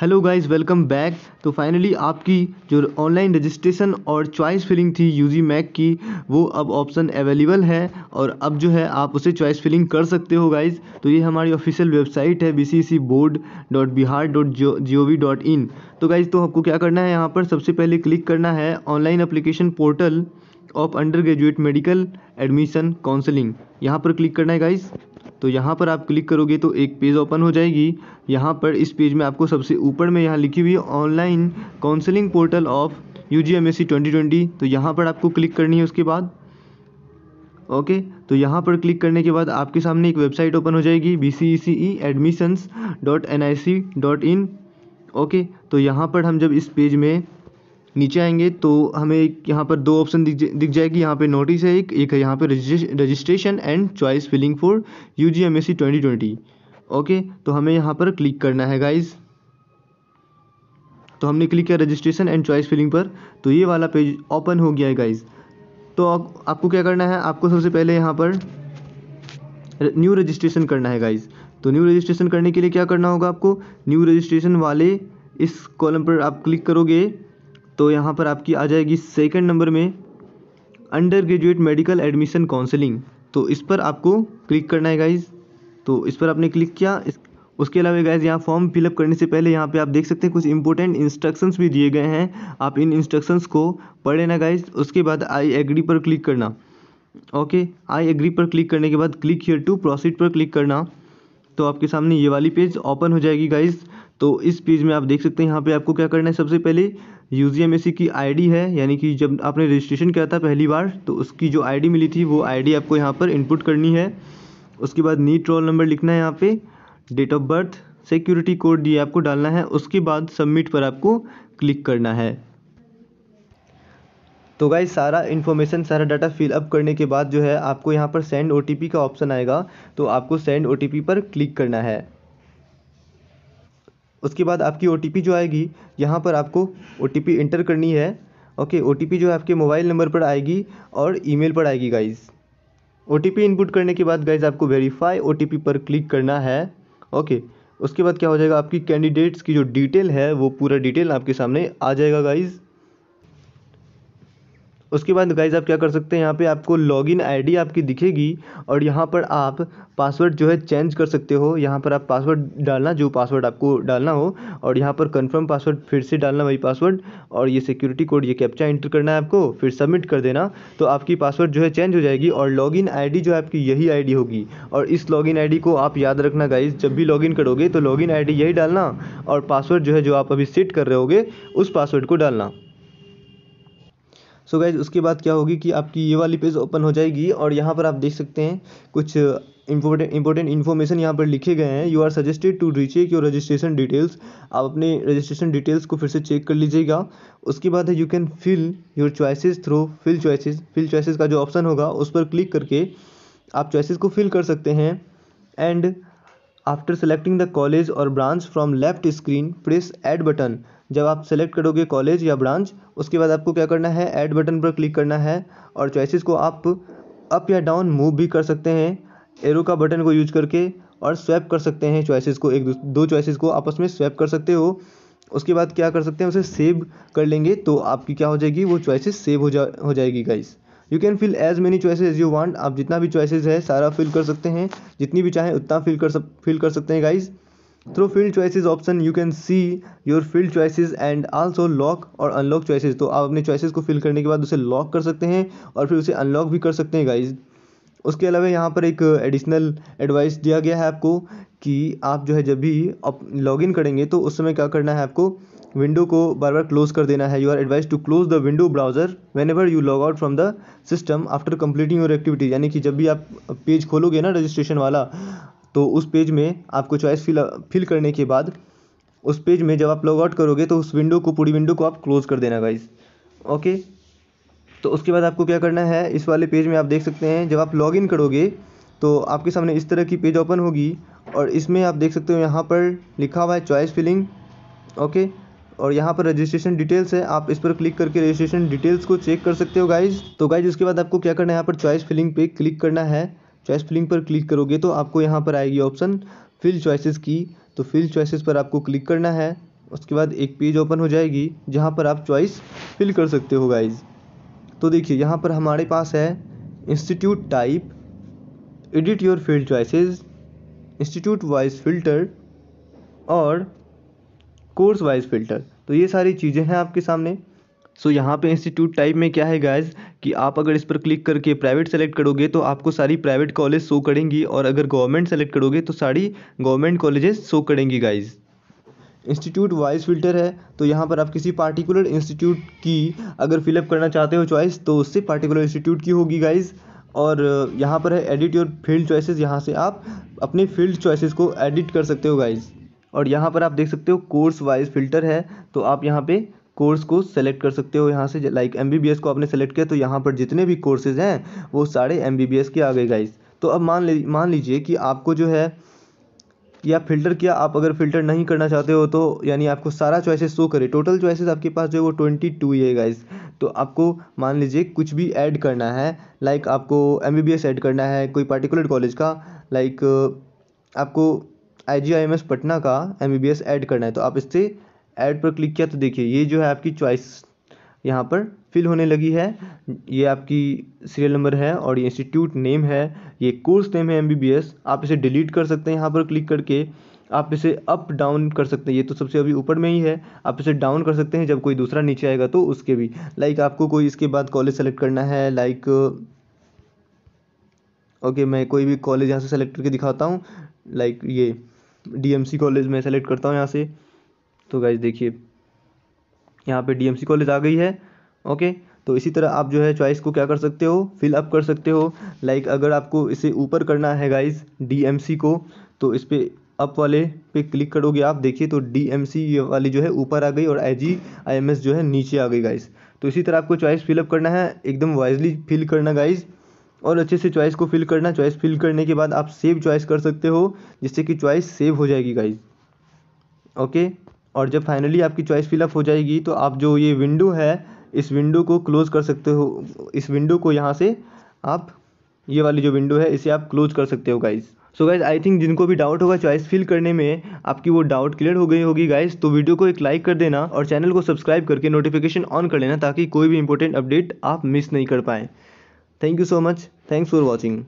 Hello guys welcome back तो finally आपकी जो ऑनलाइन रजिस्ट्रेशन और चॉइस फिलिंग थी यूजी मैक की वो अब ऑप्शन अवेलेबल है और अब जो है आप उसे चॉइस फिलिंग कर सकते हो गाइस तो ये हमारी ऑफिशियल वेबसाइट है B C C board dot Bihar dot G O V dot in तो गाइज़ तो आपको क्या करना है यहाँ पर सबसे पहले क्लिक करना है online application portal of under graduate medical admission counselling यहाँ पर क्लिक करना है गाइज़ तो यहाँ पर आप क्लिक करोगे तो एक पेज ओपन हो जाएगी यहाँ पर इस पेज में आपको सबसे ऊपर में यहाँ लिखी हुई online counselling portal of U G M S C twenty twenty तो यहाँ पर आपको क्लिक करनी है उसके बाद ओके तो यहाँ पर क्लिक करने के बाद आपके सामने एक वेबसाइट ओपन हो जाएगी B C E C E admissions dot N I C dot in okay तो यहाँ पर हम जब इस पेज में नीचे आएंगे तो हमें यहाँ पर दो ऑप्शन दिख जाएगी यहाँ पे नोटिस है एक एक यहाँ पे registration and choice filling for U G M S C twenty twenty okay तो हमें यहाँ पर क्लिक करना है गाइज़ तो हमने क्लिक किया रजिस्ट्रेशन एंड चॉइस फिलिंग पर तो ये वाला पेज ओपन हो गया है गाइज़ तो आप, आपको क्या करना है आपको सबसे पहले यहाँ पर न्यू रजिस्ट्रेशन करना है गाइज़ तो न्यू रजिस्ट्रेशन करने के लिए क्या करना होगा आपको न्यू रजिस्ट्रेशन वाले इस कॉलम पर आप क्लिक करोगे तो यहाँ पर आपकी आ जाएगी सेकंड नंबर में under graduate medical admission counselling तो इस पर आपको क्लिक करना है गाइज तो इस पर आपने क्लिक किया इस उसके अलावा गाइज़ यहाँ फॉर्म फिलअप करने से पहले यहाँ पे आप देख सकते हैं कुछ इंपॉर्टेंट इंस्ट्रक्शंस भी दिए गए हैं आप इन इंस्ट्रक्शंस को पढ़ लेना गाइज उसके बाद आई एग्री पर क्लिक करना ओके आई एग्री पर क्लिक करने के बाद क्लिक हियर टू प्रोसीड पर क्लिक करना तो आपके सामने ये वाली पेज ओपन हो जाएगी गाइज तो इस पेज में आप देख सकते हैं यहाँ पे आपको क्या करना है सबसे पहले यू जी एम ए सी की आई डी है यानी कि जब आपने रजिस्ट्रेशन किया था पहली बार तो उसकी जो आई डी मिली थी वो आई डी आपको यहाँ पर इनपुट करनी है उसके बाद नीट रोल नंबर लिखना है यहाँ पे date of birth security code ये आपको डालना है उसके बाद सबमिट पर आपको क्लिक करना है तो गाई सारा इन्फॉर्मेशन सारा डाटा फिलअप करने के बाद जो है आपको यहाँ पर सेंड ओ का ऑप्शन आएगा तो आपको सेंड ओ पर क्लिक करना है उसके बाद आपकी ओ जो आएगी यहाँ पर आपको ओ एंटर करनी है ओके ओ जो है आपके मोबाइल नंबर पर आएगी और ईमेल पर आएगी गाइज़ ओ इनपुट करने के बाद गाइज़ आपको वेरीफाई ओ पर क्लिक करना है ओके उसके बाद क्या हो जाएगा आपकी कैंडिडेट्स की जो डिटेल है वो पूरा डिटेल आपके सामने आ जाएगा गाइज़ उसके बाद गाइज़ आप क्या कर सकते हैं यहाँ पे आपको लॉगिन आईडी आपकी दिखेगी और यहाँ पर आप पासवर्ड जो है चेंज कर सकते हो यहाँ पर आप पासवर्ड डालना जो पासवर्ड आपको डालना हो और यहाँ पर कंफर्म पासवर्ड फिर से डालना वही पासवर्ड और ये सिक्योरिटी कोड ये कैप्चा इंटर करना है आपको फिर सबमिट कर देना तो आपकी पासवर्ड जो है चेंज हो जाएगी और लॉगिन इन जो है आपकी यही आई होगी और इस लॉगिन इन को आप याद रखना गाइज जब भी लॉग करोगे तो लॉग इन यही डालना और पासवर्ड जो है जो आप अभी सेट कर रहे होगे उस पासवर्ड को डालना सो गाइज उसके बाद क्या होगी कि आपकी ये वाली पेज ओपन हो जाएगी और यहाँ पर आप देख सकते हैं कुछ इंपोर्टेंट इंपॉर्टेंट इन्फॉर्मेशन यहाँ पर लिखे गए हैं you are suggested to check your registration details आप अपने रजिस्ट्रेशन डिटेल्स को फिर से चेक कर लीजिएगा उसके बाद है you can fill your choices through fill choices fill choices का जो ऑप्शन होगा उस पर क्लिक करके आप चॉइसेस को फिल कर सकते हैं and after selecting the college और branch from left screen press add button जब आप सेलेक्ट करोगे कॉलेज या ब्रांच उसके बाद आपको क्या करना है ऐड बटन पर क्लिक करना है और चॉइसिस को आप अप या डाउन मूव भी कर सकते हैं एरो का बटन को यूज करके और स्वैप कर सकते हैं चॉइसिस को एक दो चॉइसिस को आपस में स्वैप कर सकते हो उसके बाद क्या कर सकते हैं उसे सेव कर लेंगे तो आपकी क्या हो जाएगी वो चॉइसिस सेव हो जा हो जाएगी guys you can fill as many choice as you want आप जितना भी चॉइसेस है सारा फिल कर सकते हैं जितनी भी चाहें उतना फिल कर सक फिल कर सकते हैं guys through field choices option you can see your field choices and also lock और अनलॉक चॉइसेस तो आप अपने चॉइसिस को फिल करने के बाद उसे लॉक कर सकते हैं और फिर उसे अनलॉक भी कर सकते हैं गाइज उसके अलावा यहाँ पर एक एडिशनल एडवाइस दिया गया है आपको कि आप जो है जब भी लॉगिन करेंगे तो उस समय क्या करना है आपको विंडो को बार बार क्लोज कर देना है you are advised to close the window browser whenever you log out from the system after completing your activity यानी कि जब भी आप पेज खोलोगे ना रजिस्ट्रेशन वाला तो उस पेज में आपको चॉइस फिल फिल करने के बाद उस पेज में जब आप लॉग आउट करोगे तो उस विंडो को पूरी विंडो को आप क्लोज़ कर देना गाइज ओके तो उसके बाद आपको क्या करना है इस वाले पेज में आप देख सकते हैं जब आप लॉग इन करोगे तो आपके सामने इस तरह की पेज ओपन होगी और इसमें आप देख सकते हो यहाँ पर लिखा हुआ है चॉइस फिलिंग ओके और यहाँ पर रजिस्ट्रेशन डिटेल्स है आप इस पर क्लिक करके रजिस्ट्रेशन डिटेल्स को चेक कर सकते हो गाइज तो गाइज उसके बाद आपको क्या करना है यहाँ पर चॉइस फिलिंग पे क्लिक करना है चॉइस फिलिंग पर क्लिक करोगे तो आपको यहाँ पर आएगी ऑप्शन फिल चॉइसिस की तो फिल चॉइसिस पर आपको क्लिक करना है उसके बाद एक पेज ओपन हो जाएगी जहाँ पर आप चॉइस फिल कर सकते हो गाइज तो देखिए यहाँ पर हमारे पास है institute type edit your field choices institute wise filter और कोर्स वाइज फ़िल्टर तो ये सारी चीज़ें हैं आपके सामने सो so, यहाँ पे इंस्टीट्यूट टाइप में क्या है गाइस कि आप अगर इस पर क्लिक करके प्राइवेट सेलेक्ट करोगे तो आपको सारी प्राइवेट कॉलेज शो करेंगी और अगर गवर्नमेंट सेलेक्ट करोगे तो सारी गवर्नमेंट कॉलेजेस शो करेंगी गाइज़ इंस्टीट्यूट वाइज फिल्टर है तो यहाँ पर आप किसी पार्टिकुलर इंस्टीट्यूट की अगर फिलअप करना चाहते हो चॉइस तो उससे पार्टिकुलर इंस्टीट्यूट की होगी गाइज और यहाँ पर है एडिट योर फील्ड चॉइसेस यहाँ से आप अपने फील्ड चॉइसेस को एडिट कर सकते हो गाइज़ और यहाँ पर आप देख सकते हो कोर्स वाइज फिल्टर है तो आप यहाँ पे कोर्स को सेलेक्ट कर सकते हो यहाँ से लाइक एम को आपने सेलेक्ट किया तो यहाँ पर जितने भी कोर्सेज हैं वो सारे एम के आ गए गाइज़ तो अब मान ली मान लीजिए कि आपको जो है या फिल्टर किया आप अगर फिल्टर नहीं करना चाहते हो तो यानी आपको सारा चॉइसेस शो करे टोटल चॉइसेस आपके पास जो है वो ट्वेंटी टू ही है गाइस तो आपको मान लीजिए कुछ भी ऐड करना है लाइक आपको M B B S add करना है कोई पार्टिकुलर कॉलेज का लाइक आपको I G I M S Patna का M B B S add करना है तो आप इससे ऐड पर क्लिक किया तो देखिए ये जो है आपकी चॉइस यहाँ पर फिल होने लगी है ये आपकी सीरियल नंबर है और ये इंस्टीट्यूट नेम है ये कोर्स नेम है एम बी बी एस आप इसे डिलीट कर सकते हैं यहाँ पर क्लिक करके आप इसे अप डाउन कर सकते हैं ये तो सबसे अभी ऊपर में ही है आप इसे डाउन कर सकते हैं जब कोई दूसरा नीचे आएगा तो उसके भी लाइक आपको कोई इसके बाद कॉलेज सेलेक्ट करना है लाइक ओके मैं कोई भी कॉलेज यहाँ से सेलेक्ट करके दिखाता हूँ लाइक ये डीएमसी कॉलेज में सेलेक्ट करता हूँ यहाँ से तो गाइज देखिए यहाँ पे डीएमसी कॉलेज आ गई है ओके तो इसी तरह आप जो है चॉइस को क्या कर सकते हो फिल अप कर सकते हो लाइक अगर आपको इसे ऊपर करना है गाइज डीएमसी को तो इस पर अप वाले पे क्लिक करोगे आप देखिए तो डीएमसी वाली जो है ऊपर आ गई और आई आईएमएस जो है नीचे आ गई गाइज तो इसी तरह आपको चॉइस फिलअप करना है एकदम वाइजली फिल करना गाइज़ और अच्छे से चॉइस को फिल करना चॉइस फिल करने के बाद आप सेव चॉइस कर सकते हो जिससे कि चॉइस सेव हो जाएगी गाइज ओके और जब फाइनली आपकी चॉइस फिलअप हो जाएगी तो आप जो ये विंडो है इस विंडो को क्लोज़ कर सकते हो इस विंडो को यहाँ से आप ये वाली जो विंडो है इसे आप क्लोज कर सकते हो guys so guys I think जिनको भी डाउट होगा चॉइस फिल करने में आपकी वो डाउट क्लियर हो गई होगी गाइज तो वीडियो को एक लाइक कर देना और चैनल को सब्सक्राइब करके नोटिफिकेशन ऑन कर लेना ताकि कोई भी इंपॉर्टेंट अपडेट आप मिस नहीं कर पाएँ Thank you so much. Thanks for watching.